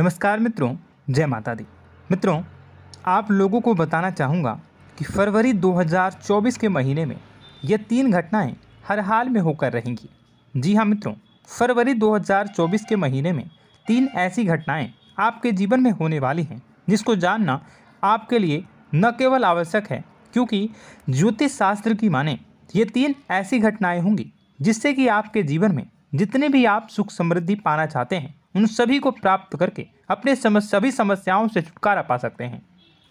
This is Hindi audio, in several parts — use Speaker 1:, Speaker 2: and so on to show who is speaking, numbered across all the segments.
Speaker 1: नमस्कार मित्रों जय माता दी मित्रों आप लोगों को बताना चाहूँगा कि फरवरी 2024 के महीने में ये तीन घटनाएं हर हाल में होकर रहेंगी जी हाँ मित्रों फरवरी 2024 के महीने में तीन ऐसी घटनाएं आपके जीवन में होने वाली हैं जिसको जानना आपके लिए न केवल आवश्यक है क्योंकि ज्योतिष शास्त्र की माने ये तीन ऐसी घटनाएं होंगी जिससे कि आपके जीवन में जितने भी आप सुख समृद्धि पाना चाहते हैं उन सभी को प्राप्त करके अपने समस्या सभी समस्याओं से छुटकारा पा सकते हैं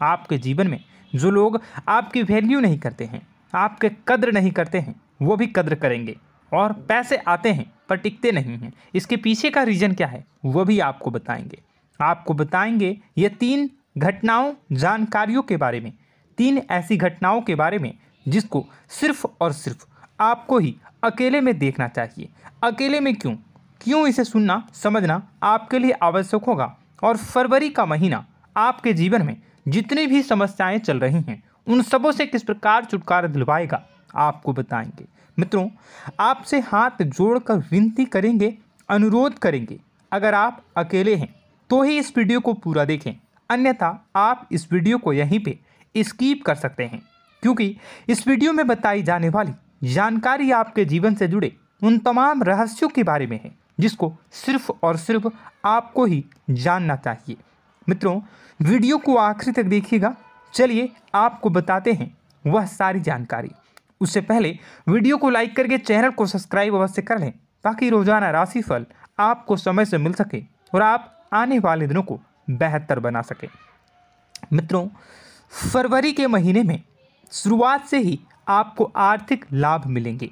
Speaker 1: आपके जीवन में जो लोग आपकी वैल्यू नहीं करते हैं आपके कद्र नहीं करते हैं वो भी कद्र करेंगे और पैसे आते हैं पर टिकते नहीं हैं इसके पीछे का रीज़न क्या है वो भी आपको बताएंगे आपको बताएंगे ये तीन घटनाओं जानकारियों के बारे में तीन ऐसी घटनाओं के बारे में जिसको सिर्फ और सिर्फ आपको ही अकेले में देखना चाहिए अकेले में क्यों क्यों इसे सुनना समझना आपके लिए आवश्यक होगा और फरवरी का महीना आपके जीवन में जितनी भी समस्याएं चल रही हैं उन सबों से किस प्रकार छुटकारा दिलवाएगा आपको बताएंगे मित्रों आपसे हाथ जोड़कर विनती करेंगे अनुरोध करेंगे अगर आप अकेले हैं तो ही इस वीडियो को पूरा देखें अन्यथा आप इस वीडियो को यहीं पे स्कीप कर सकते हैं क्योंकि इस वीडियो में बताई जाने वाली जानकारी आपके जीवन से जुड़े उन तमाम रहस्यों के बारे में है जिसको सिर्फ और सिर्फ आपको ही जानना चाहिए मित्रों वीडियो को आखिरी तक देखिएगा चलिए आपको बताते हैं वह सारी जानकारी उससे पहले वीडियो को लाइक करके चैनल को सब्सक्राइब अवश्य कर लें ताकि रोजाना राशिफल आपको समय से मिल सके और आप आने वाले दिनों को बेहतर बना सकें मित्रों फरवरी के महीने में शुरुआत से ही आपको आर्थिक लाभ मिलेंगे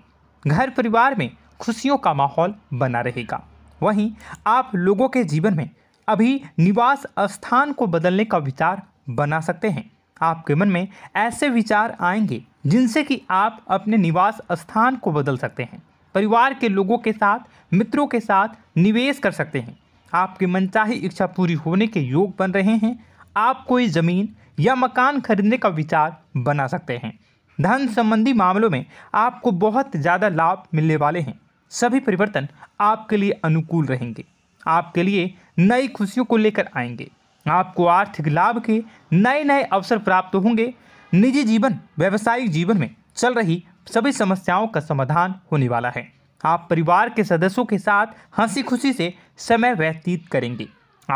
Speaker 1: घर परिवार में खुशियों का माहौल बना रहेगा वहीं आप लोगों के जीवन में अभी निवास स्थान को बदलने का विचार बना सकते हैं आपके मन में ऐसे विचार आएंगे जिनसे कि आप अपने निवास स्थान को बदल सकते हैं परिवार के लोगों के साथ मित्रों के साथ निवेश कर सकते हैं आपकी मनचाही इच्छा पूरी होने के योग बन रहे हैं आप कोई ज़मीन या मकान खरीदने का विचार बना सकते हैं धन संबंधी मामलों में आपको बहुत ज़्यादा लाभ मिलने वाले हैं सभी परिवर्तन आपके लिए अनुकूल रहेंगे आपके लिए नई खुशियों को लेकर आएंगे आपको आर्थिक लाभ के नए नए अवसर प्राप्त होंगे निजी जीवन व्यावसायिक जीवन में चल रही सभी समस्याओं का समाधान होने वाला है आप परिवार के सदस्यों के साथ हंसी खुशी से समय व्यतीत करेंगे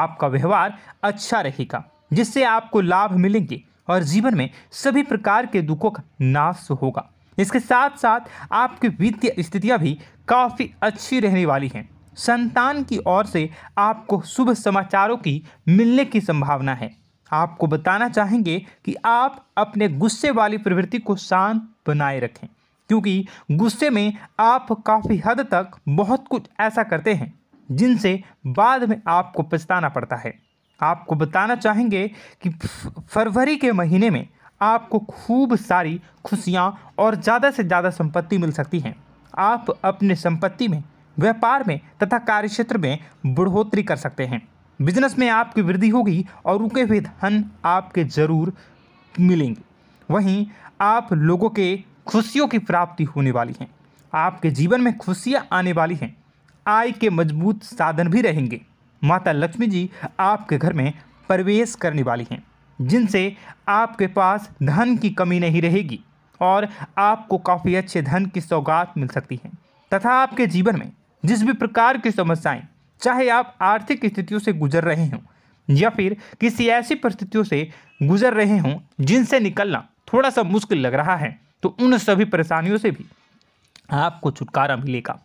Speaker 1: आपका व्यवहार अच्छा रहेगा जिससे आपको लाभ मिलेंगे और जीवन में सभी प्रकार के दुखों का नाश होगा इसके साथ साथ आपकी वित्तीय स्थितियाँ भी काफ़ी अच्छी रहने वाली हैं संतान की ओर से आपको शुभ समाचारों की मिलने की संभावना है आपको बताना चाहेंगे कि आप अपने गुस्से वाली प्रवृत्ति को शांत बनाए रखें क्योंकि गुस्से में आप काफ़ी हद तक बहुत कुछ ऐसा करते हैं जिनसे बाद में आपको पछताना पड़ता है आपको बताना चाहेंगे कि फरवरी के महीने में आपको खूब सारी खुशियाँ और ज़्यादा से ज़्यादा संपत्ति मिल सकती है आप अपने संपत्ति में व्यापार में तथा कार्य क्षेत्र में बढ़ोतरी कर सकते हैं बिजनेस में आपकी वृद्धि होगी और रुके हुए धन आपके जरूर मिलेंगे वहीं आप लोगों के खुशियों की प्राप्ति होने वाली है आपके जीवन में खुशियाँ आने वाली हैं आय के मजबूत साधन भी रहेंगे माता लक्ष्मी जी आपके घर में प्रवेश करने वाली हैं जिनसे आपके पास धन की कमी नहीं रहेगी और आपको काफ़ी अच्छे धन की सौगात मिल सकती है तथा आपके जीवन में जिस भी प्रकार की समस्याएं चाहे आप आर्थिक स्थितियों से गुजर रहे हों या फिर किसी ऐसी परिस्थितियों से गुजर रहे हों जिनसे निकलना थोड़ा सा मुश्किल लग रहा है तो उन सभी परेशानियों से भी आपको छुटकारा मिलेगा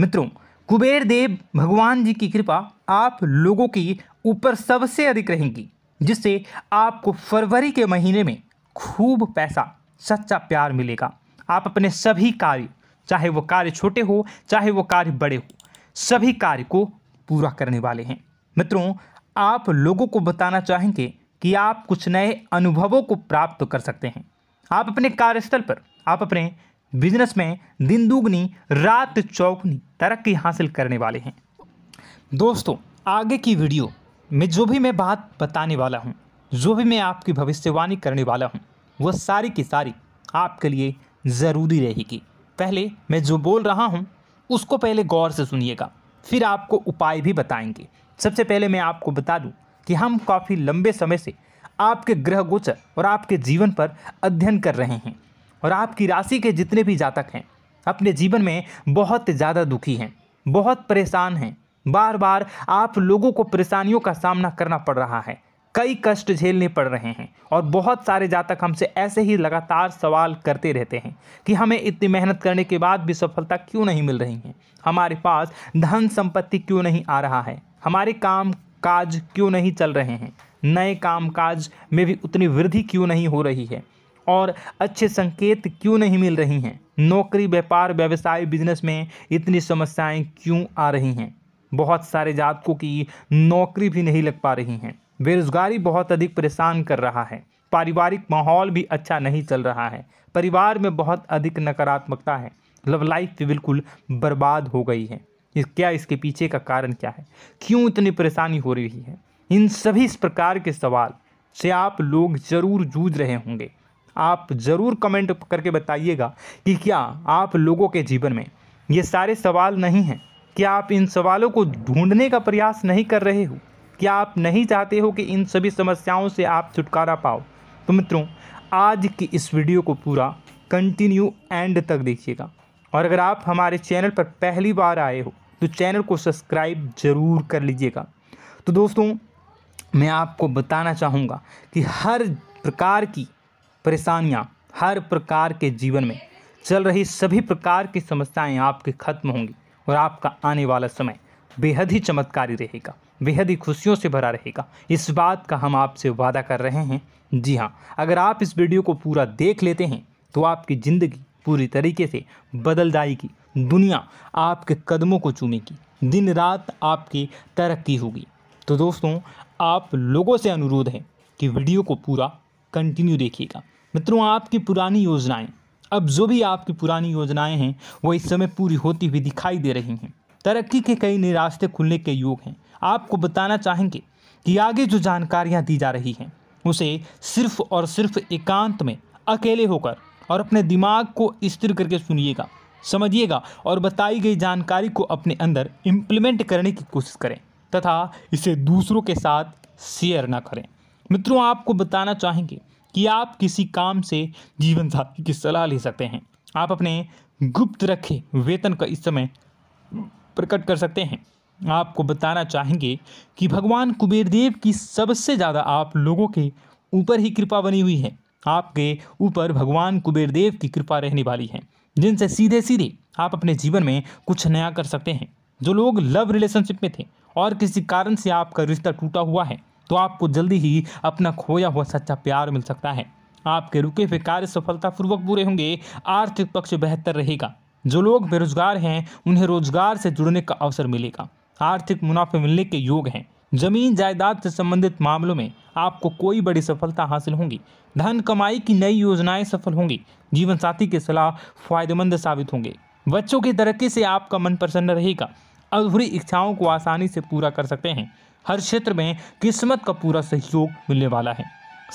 Speaker 1: मित्रों कुबेर देव भगवान जी की कृपा आप लोगों की ऊपर सबसे अधिक रहेंगी जिससे आपको फरवरी के महीने में खूब पैसा सच्चा प्यार मिलेगा आप अपने सभी कार्य चाहे वो कार्य छोटे हो चाहे वो कार्य बड़े हो सभी कार्य को पूरा करने वाले हैं मित्रों आप लोगों को बताना चाहेंगे कि आप कुछ नए अनुभवों को प्राप्त कर सकते हैं आप अपने कार्यस्थल पर आप अपने बिजनेस में दिन दुगनी रात चौगनी तरक्की हासिल करने वाले हैं दोस्तों आगे की वीडियो मैं जो भी मैं बात बताने वाला हूँ जो भी मैं आपकी भविष्यवाणी करने वाला हूँ वह सारी की सारी आपके लिए ज़रूरी रहेगी पहले मैं जो बोल रहा हूँ उसको पहले गौर से सुनिएगा फिर आपको उपाय भी बताएंगे सबसे पहले मैं आपको बता दूँ कि हम काफ़ी लंबे समय से आपके ग्रह गोचर और आपके जीवन पर अध्ययन कर रहे हैं और आपकी राशि के जितने भी जातक हैं अपने जीवन में बहुत ज़्यादा दुखी हैं बहुत परेशान हैं बार बार आप लोगों को परेशानियों का सामना करना पड़ रहा है कई कष्ट झेलने पड़ रहे हैं और बहुत सारे जातक हमसे ऐसे ही लगातार सवाल करते रहते हैं कि हमें इतनी मेहनत करने के बाद भी सफलता क्यों नहीं मिल रही है हमारे पास धन संपत्ति क्यों नहीं आ रहा है हमारे काम काज क्यों नहीं चल रहे हैं नए काम काज में भी उतनी वृद्धि क्यों नहीं हो रही है और अच्छे संकेत क्यों नहीं मिल रही हैं नौकरी व्यापार व्यवसाय बिजनेस में इतनी समस्याएं क्यों आ रही हैं बहुत सारे जातकों की नौकरी भी नहीं लग पा रही हैं बेरोजगारी बहुत अधिक परेशान कर रहा है पारिवारिक माहौल भी अच्छा नहीं चल रहा है परिवार में बहुत अधिक नकारात्मकता है लव लाइफ भी बिल्कुल बर्बाद हो गई है इस क्या इसके पीछे का कारण क्या है क्यों इतनी परेशानी हो रही है इन सभी इस प्रकार के सवाल से आप लोग ज़रूर जूझ रहे होंगे आप ज़रूर कमेंट करके बताइएगा कि क्या आप लोगों के जीवन में ये सारे सवाल नहीं हैं क्या आप इन सवालों को ढूंढने का प्रयास नहीं कर रहे हो क्या आप नहीं चाहते हो कि इन सभी समस्याओं से आप छुटकारा पाओ तो मित्रों आज की इस वीडियो को पूरा कंटिन्यू एंड तक देखिएगा और अगर आप हमारे चैनल पर पहली बार आए हो तो चैनल को सब्सक्राइब ज़रूर कर लीजिएगा तो दोस्तों मैं आपको बताना चाहूँगा कि हर प्रकार की परेशानियाँ हर प्रकार के जीवन में चल रही सभी प्रकार की समस्याएँ आपके खत्म होंगी और आपका आने वाला समय बेहद ही चमत्कारी रहेगा बेहद ही खुशियों से भरा रहेगा इस बात का हम आपसे वादा कर रहे हैं जी हाँ अगर आप इस वीडियो को पूरा देख लेते हैं तो आपकी ज़िंदगी पूरी तरीके से बदल जाएगी दुनिया आपके कदमों को चूमेगी दिन रात आपकी तरक्की होगी तो दोस्तों आप लोगों से अनुरोध है कि वीडियो को पूरा कंटिन्यू देखिएगा मित्रों आपकी पुरानी योजनाएं अब जो भी आपकी पुरानी योजनाएं हैं वो इस समय पूरी होती हुई दिखाई दे रही हैं तरक्की के कई नए रास्ते खुलने के योग हैं आपको बताना चाहेंगे कि आगे जो जानकारियां दी जा रही हैं उसे सिर्फ और सिर्फ एकांत में अकेले होकर और अपने दिमाग को स्थिर करके सुनिएगा समझिएगा और बताई गई जानकारी को अपने अंदर इम्प्लीमेंट करने की कोशिश करें तथा इसे दूसरों के साथ शेयर ना करें मित्रों आपको बताना चाहेंगे कि आप किसी काम से जीवन साथी की सलाह ले सकते हैं आप अपने गुप्त रखे वेतन का इस समय प्रकट कर सकते हैं आपको बताना चाहेंगे कि भगवान कुबेर देव की सबसे ज़्यादा आप लोगों के ऊपर ही कृपा बनी हुई है आपके ऊपर भगवान कुबेर देव की कृपा रहने वाली है जिनसे सीधे सीधे आप अपने जीवन में कुछ नया कर सकते हैं जो लोग लव रिलेशनशिप में थे और किसी कारण से आपका रिश्ता टूटा हुआ है तो आपको जल्दी ही अपना खोया हुआ सच्चा प्यार मिल सकता है आपके रुके हुए कार्य सफलतापूर्वक पूरे होंगे आर्थिक पक्ष बेहतर रहेगा जो लोग बेरोजगार हैं उन्हें रोजगार से जुड़ने का अवसर मिलेगा आर्थिक मुनाफे मिलने के योग हैं जमीन जायदाद से संबंधित मामलों में आपको कोई बड़ी सफलता हासिल होगी धन कमाई की नई योजनाएं सफल होंगी जीवन साथी के सलाह फायदेमंद साबित होंगे बच्चों की तरक्की से आपका मन प्रसन्न रहेगा अधूरी इच्छाओं को आसानी से पूरा कर सकते हैं हर क्षेत्र में किस्मत का पूरा सहयोग मिलने वाला है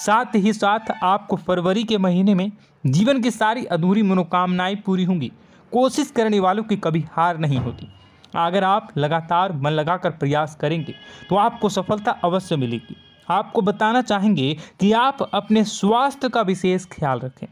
Speaker 1: साथ ही साथ आपको फरवरी के महीने में जीवन की सारी अधूरी मनोकामनाएं पूरी होंगी कोशिश करने वालों की कभी हार नहीं होती अगर आप लगातार मन लगाकर प्रयास करेंगे तो आपको सफलता अवश्य मिलेगी आपको बताना चाहेंगे कि आप अपने स्वास्थ्य का विशेष ख्याल रखें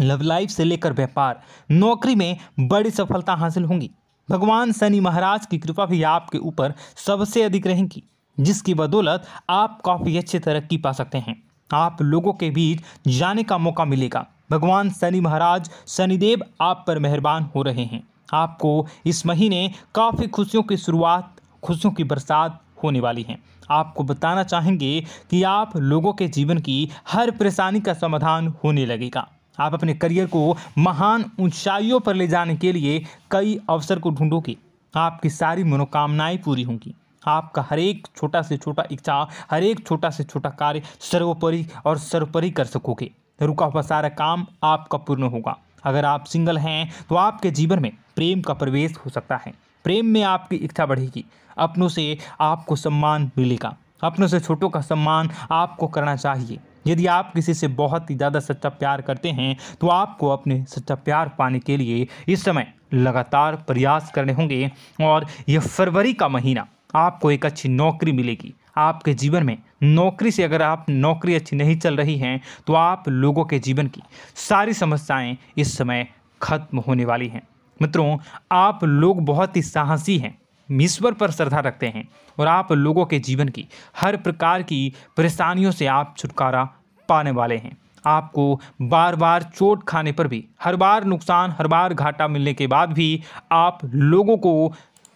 Speaker 1: लव लाइफ से लेकर व्यापार नौकरी में बड़ी सफलता हासिल होंगी भगवान शनि महाराज की कृपा भी आपके ऊपर सबसे अधिक रहेगी जिसकी बदौलत आप काफ़ी अच्छी तरक्की पा सकते हैं आप लोगों के बीच जाने का मौका मिलेगा भगवान शनि महाराज शनिदेव आप पर मेहरबान हो रहे हैं आपको इस महीने काफ़ी खुशियों की शुरुआत खुशियों की बरसात होने वाली है आपको बताना चाहेंगे कि आप लोगों के जीवन की हर परेशानी का समाधान होने लगेगा आप अपने करियर को महान ऊंचाइयों पर ले जाने के लिए कई अवसर को ढूंढोगे आपकी सारी मनोकामनाएं पूरी होंगी आपका हर एक छोटा से छोटा इच्छा हर एक छोटा से छोटा कार्य सर्वोपरि और सर्वोपरि कर सकोगे रुका हुआ सारा काम आपका पूर्ण होगा अगर आप सिंगल हैं तो आपके जीवन में प्रेम का प्रवेश हो सकता है प्रेम में आपकी इच्छा बढ़ेगी अपनों से आपको सम्मान मिलेगा अपनों से छोटों का सम्मान आपको करना चाहिए यदि आप किसी से बहुत ही ज़्यादा सच्चा प्यार करते हैं तो आपको अपने सच्चा प्यार पाने के लिए इस समय लगातार प्रयास करने होंगे और यह फरवरी का महीना आपको एक अच्छी नौकरी मिलेगी आपके जीवन में नौकरी से अगर आप नौकरी अच्छी नहीं चल रही हैं तो आप लोगों के जीवन की सारी समस्याएं इस समय खत्म होने वाली हैं मित्रों आप लोग बहुत ही साहसी हैं ईश्वर पर श्रद्धा रखते हैं और आप लोगों के जीवन की हर प्रकार की परेशानियों से आप छुटकारा पाने वाले हैं आपको बार बार चोट खाने पर भी हर बार नुकसान हर बार घाटा मिलने के बाद भी आप लोगों को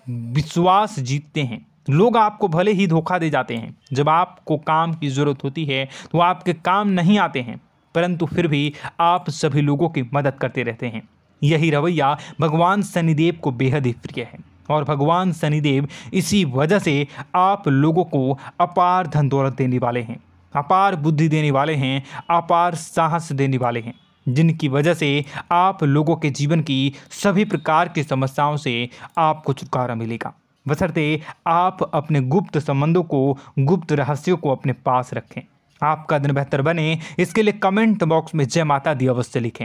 Speaker 1: विश्वास जीतते हैं लोग आपको भले ही धोखा दे जाते हैं जब आपको काम की ज़रूरत होती है तो आपके काम नहीं आते हैं परंतु फिर भी आप सभी लोगों की मदद करते रहते हैं यही रवैया भगवान शनिदेव को बेहद ही प्रिय है और भगवान शनिदेव इसी वजह से आप लोगों को अपार धन दौलत देने वाले हैं अपार बुद्धि देने वाले हैं अपार साहस देने वाले हैं जिनकी वजह से आप लोगों के जीवन की सभी प्रकार की समस्याओं से आपको छुटकारा मिलेगा बसरते आप अपने गुप्त संबंधों को गुप्त रहस्यों को अपने पास रखें आपका दिन बेहतर बने इसके लिए कमेंट बॉक्स में जय माता दी अवश्य लिखें